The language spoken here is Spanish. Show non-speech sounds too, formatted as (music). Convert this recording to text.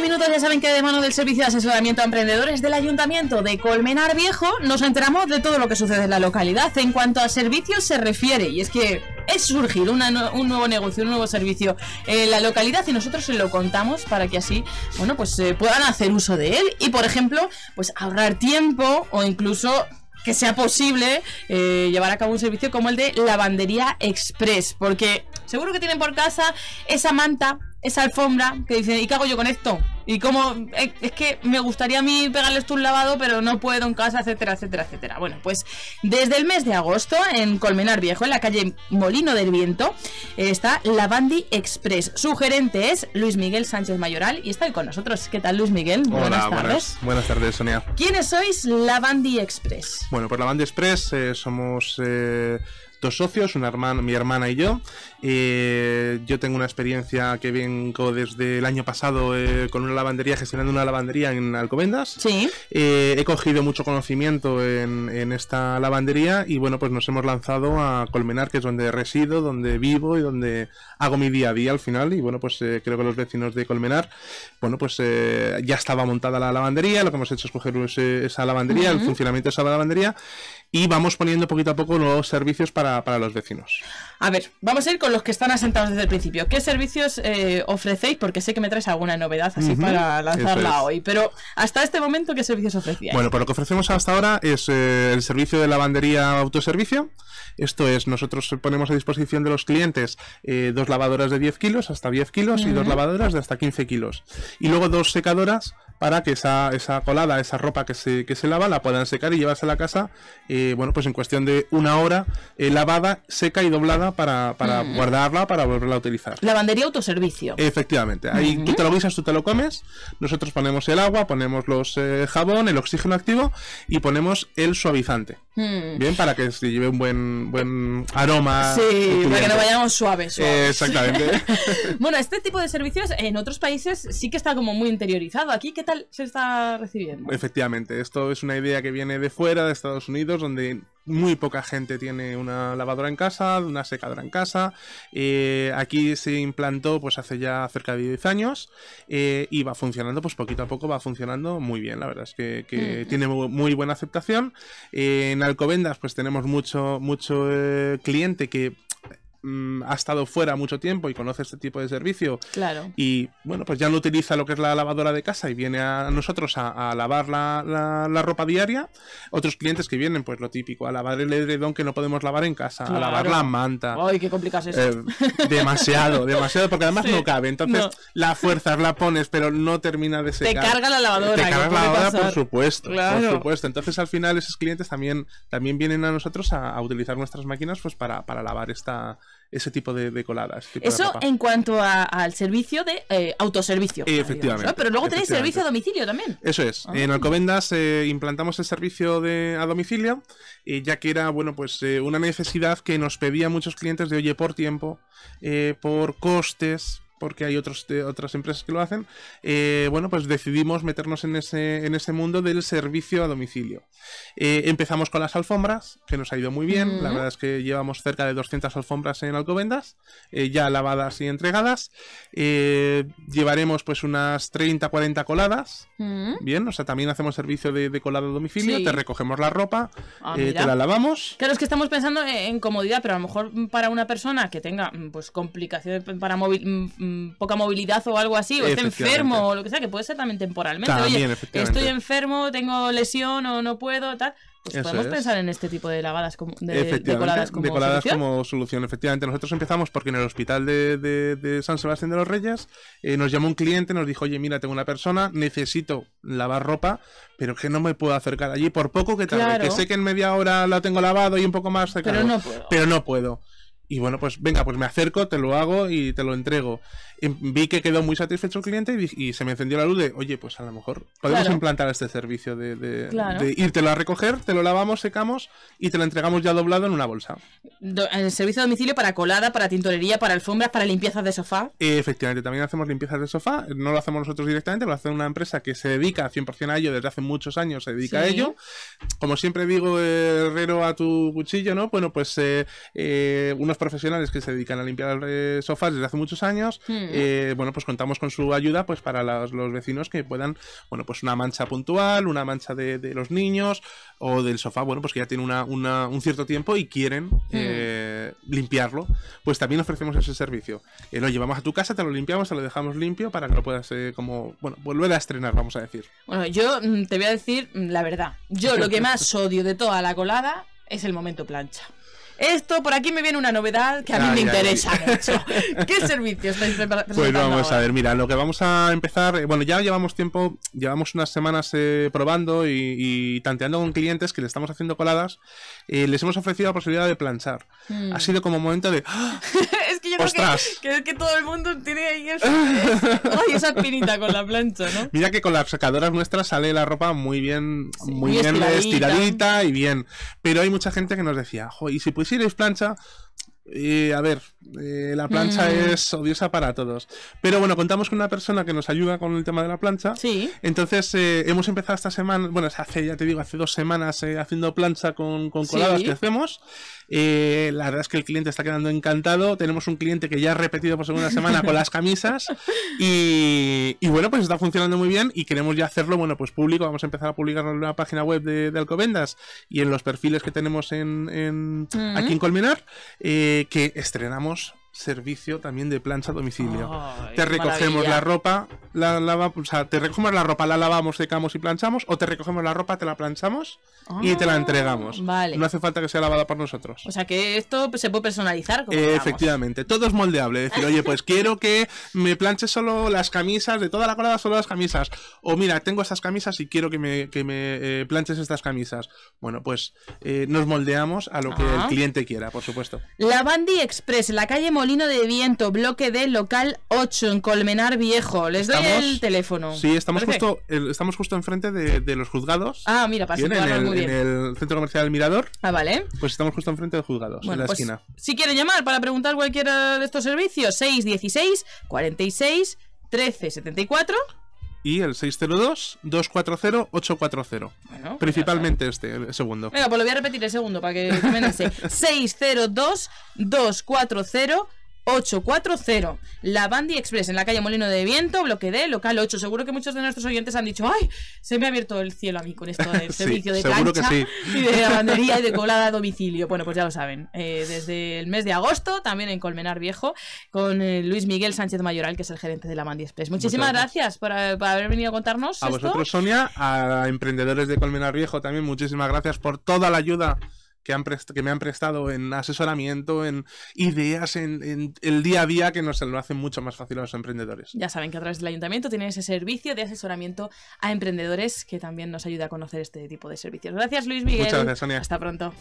minutos, ya saben que de mano del Servicio de Asesoramiento a Emprendedores del Ayuntamiento de Colmenar Viejo nos enteramos de todo lo que sucede en la localidad en cuanto a servicios se refiere. Y es que es surgir un nuevo negocio, un nuevo servicio en la localidad y nosotros se lo contamos para que así, bueno, pues eh, puedan hacer uso de él y, por ejemplo, pues ahorrar tiempo o incluso que sea posible eh, llevar a cabo un servicio como el de lavandería express, porque seguro que tienen por casa esa manta esa alfombra que dice, ¿y qué hago yo con esto? Y como, eh, es que me gustaría a mí pegarle esto un lavado, pero no puedo en casa, etcétera, etcétera, etcétera. Bueno, pues desde el mes de agosto, en Colmenar Viejo, en la calle Molino del Viento, está Lavandi Express. Su gerente es Luis Miguel Sánchez Mayoral y está hoy con nosotros. ¿Qué tal, Luis Miguel? buenas tardes. Buenas, tardes, Sonia. ¿Quiénes sois Lavandi Express? Bueno, pues Lavandi Express eh, somos... Eh, dos socios, una hermana, mi hermana y yo. yo tengo una experiencia que vengo desde el año pasado eh, con una lavandería, gestionando una lavandería en Alcobendas. Sí. Eh, he cogido mucho conocimiento en, esta lavandería y bueno, pues nos hemos lanzado a Colmenar, que es donde resido, donde vivo y donde hago mi día a día al final. Y bueno, pues eh, creo que los vecinos de Colmenar, bueno, pues ya estaba montada la lavandería, lo que hemos hecho es coger esa lavandería, el funcionamiento de esa lavandería y vamos poniendo poquito a poco nuevos servicios para, los vecinos. A ver, vamos a ir con los que están asentados desde el principio. ¿Qué servicios eh, ofrecéis? Porque sé que me traes alguna novedad así para lanzarla hoy, pero hasta este momento, ¿qué servicios ofrecíais? Bueno, pues lo que ofrecemos hasta ahora es eh, el servicio de lavandería autoservicio. Esto es, nosotros ponemos a disposición de los clientes eh, dos lavadoras de 10 kilos hasta 10 kilos y dos lavadoras de hasta 15 kilos. Y luego dos secadoras para que esa, esa colada, esa ropa que se, se lava, la puedan secar y llevarse a la casa, eh, bueno, pues en cuestión de una hora, eh, lavada, seca y doblada para, mm. guardarla, para volverla a utilizar. Lavandería autoservicio. Efectivamente, ahí tú te lo guisas, tú te lo comes, nosotros ponemos el agua, ponemos los eh, jabón, el oxígeno activo y ponemos el suavizante. Mm. Bien, para que se lleve un buen, buen aroma. Sí, para que no vayamos suaves. exactamente. (laughs) bueno, este tipo de servicios en otros países sí que está como muy interiorizado. Aquí, se está recibiendo. Efectivamente, esto es una idea que viene de fuera, de Estados Unidos, donde muy poca gente tiene una lavadora en casa, una secadora en casa. Eh, aquí se implantó pues hace ya cerca de 10 años eh, y va funcionando, pues poquito a poco va funcionando muy bien, la verdad es que, mm. tiene muy buena aceptación. Eh, en Alcobendas pues tenemos mucho, mucho cliente que Mm, ha estado fuera mucho tiempo y conoce este tipo de servicio. Claro. Y bueno, pues ya no utiliza lo que es la lavadora de casa y viene a nosotros a, lavar la, ropa diaria. Otros clientes que vienen, pues lo típico, a lavar el edredón que no podemos lavar en casa, a lavar la manta. Ay, qué complicado es eh, demasiado, demasiado, porque además (laughs) no cabe. Entonces, la fuerza la pones, pero no termina de secar. Te carga la lavadora. Te carga la lavadora, por supuesto. Por supuesto. Entonces, al final, esos clientes también, también vienen a nosotros a, utilizar nuestras máquinas pues para lavar esta, ese tipo de, coladas. Eso en cuanto al servicio de eh, autoservicio. Efectivamente. Pero luego tenéis servicio a domicilio también. Eso es. Ah. En Alcobendas eh, implantamos el servicio de, a domicilio, eh, ya que era, bueno, pues una necesidad que nos pedían muchos clientes de, oye, por tiempo, por costes, porque hay otros, eh, otras empresas que lo hacen, eh, bueno, pues decidimos meternos en ese, en ese mundo del servicio a domicilio. Eh, empezamos con las alfombras, que nos ha ido muy bien, la verdad es que llevamos cerca de 200 alfombras en Alcobendas, ya lavadas y entregadas. llevaremos pues unas 30, 40 coladas, bien, o sea, también hacemos servicio de, de colado a domicilio, te recogemos la ropa, ah, te la lavamos. Claro, es que estamos pensando en comodidad, pero a lo mejor para una persona que tenga pues complicaciones para móvil Mm, poca movilidad o algo así, o esté enfermo o lo que sea, que puede ser también temporalmente. estoy enfermo, tengo lesión o no puedo, tal. Pues podemos pensar en este tipo de lavadas, como, solución. Efectivamente, nosotros empezamos porque en el hospital de, San Sebastián de los Reyes eh, nos llamó un cliente, nos dijo, oye, mira, tengo una persona, necesito lavar ropa, pero que no me puedo acercar allí, por poco que tarde, que sé que en media hora la tengo lavado y un poco más pero no puedo. Pero no puedo. Y bueno, pues venga, pues me acerco, te lo hago y te lo entrego. Em, vi que quedó muy satisfecho el cliente y, se me encendió la luz de, oye, pues a lo mejor podemos implantar este servicio de, de, írtelo a recoger, te lo lavamos, secamos y te lo entregamos ya doblado en una bolsa. el eh, servicio de domicilio para colada, para tintorería, para alfombras, para limpiezas de sofá. Efectivamente, también hacemos limpiezas de sofá. No lo hacemos nosotros directamente, lo hace una empresa que se dedica 100% a ello desde hace muchos años, se dedica a ello. Como siempre digo, eh, herrero a tu cuchillo, ¿no? Bueno, pues eh, unos profesionales que se dedican a limpiar sofás desde hace muchos años. Hmm. Eh, bueno, pues contamos con su ayuda pues para los, vecinos que puedan, bueno, pues una mancha puntual, una mancha de, los niños o del sofá, bueno, pues que ya tiene una, un cierto tiempo y quieren hmm. eh, limpiarlo. Pues también ofrecemos ese servicio. Eh, lo llevamos a tu casa, te lo limpiamos, te lo dejamos limpio para que lo puedas, como, bueno, volver a estrenar, vamos a decir. Bueno, yo mm, te voy a decir la verdad. Yo lo que (laughs) más odio de toda la colada es el momento plancha. Esto, por aquí me viene una novedad que a mí me interesa mucho. (laughs) ¿Qué servicio estáis preparando? Pues vamos a ver, mira, lo que vamos a empezar, eh, bueno, ya llevamos tiempo, llevamos unas semanas eh, probando y, tanteando con clientes que le estamos haciendo coladas eh, les hemos ofrecido la posibilidad de planchar. Hmm. Ha sido como un momento de... ¡Ah! (laughs) es que yo creo que, que, que, todo el mundo tiene ahí esa, Ay, con la plancha, ¿no? (laughs) Mira que con las secadoras nuestras sale la ropa muy bien, muy, bien estiradita. y bien. Pero hay mucha gente que nos decía, jo, ¿y si eres plancha. Y a ver, eh, la plancha mm. es odiosa para todos. Pero bueno, contamos con una persona que nos ayuda con el tema de la plancha. Sí. Entonces, eh, hemos empezado esta semana, bueno, hace, ya te digo, hace dos semanas eh, haciendo plancha con, con coladas que hacemos. Eh, la verdad es que el cliente está quedando encantado. Tenemos un cliente que ya ha repetido por segunda semana con las camisas. (laughs) Y, bueno, pues está funcionando muy bien y queremos ya hacerlo, bueno, pues público. Vamos a empezar a publicarlo en la página web de, de Alcobendas y en los perfiles que tenemos aquí en Colmenar, eh, que estrenamos servicio también de plancha a domicilio. Te recogemos la ropa, la lava, o sea, te recogemos la ropa, la lavamos, secamos y planchamos, o te recogemos la ropa, te la planchamos y te la ah, entregamos. No hace falta que sea lavada por nosotros. O sea que esto pues, se puede personalizar. Eh, efectivamente, todo es moldeable. Decir, oye, pues (laughs) quiero que me planches solo las camisas, de toda la colada solo las camisas. O mira, tengo estas camisas y quiero que me, eh, planches estas camisas. Bueno, pues eh, nos moldeamos a lo que el cliente quiera, por supuesto. La Bandi Express, la calle Molino de Viento, bloque D, local 8, en Colmenar Viejo. Les doy el teléfono. Sí, estamos justo, estamos justo enfrente de, de, los juzgados. Ah, mira, para en, el, muy bien. en el centro comercial del Mirador. Ah, vale. Pues estamos justo enfrente de los juzgados, en la pues, esquina. Si quieren llamar para preguntar cualquiera de estos servicios, 616 46 1374 y el 602-240-840. Pues Principalmente este, el segundo. Venga, pues lo voy a repetir el segundo para que me 602 240 840, la Bandi Express, en la calle Molino de Viento, bloque D, local 8. Seguro que muchos de nuestros oyentes han dicho, ay, se me ha abierto el cielo a mí con esto del (laughs) servicio de cancha y de (laughs) lavandería y de colada a domicilio. Bueno, pues ya lo saben, eh, desde el mes de agosto, también en Colmenar Viejo, con eh, Luis Miguel Sánchez Mayoral, que es el gerente de la Express. Muchísimas gracias, eh, por, haber, venido a contarnos. A vosotros, Sonia, a emprendedores de Colmenar Viejo también, muchísimas gracias por toda la ayuda que, me han prestado en asesoramiento, en ideas, en, en, el día a día que nos lo hacen mucho más fácil a los emprendedores. Ya saben que a través del ayuntamiento tienen ese servicio de asesoramiento a emprendedores que también nos ayuda a conocer este tipo de servicios. Gracias Luis Miguel. Muchas gracias Sonia. Hasta pronto.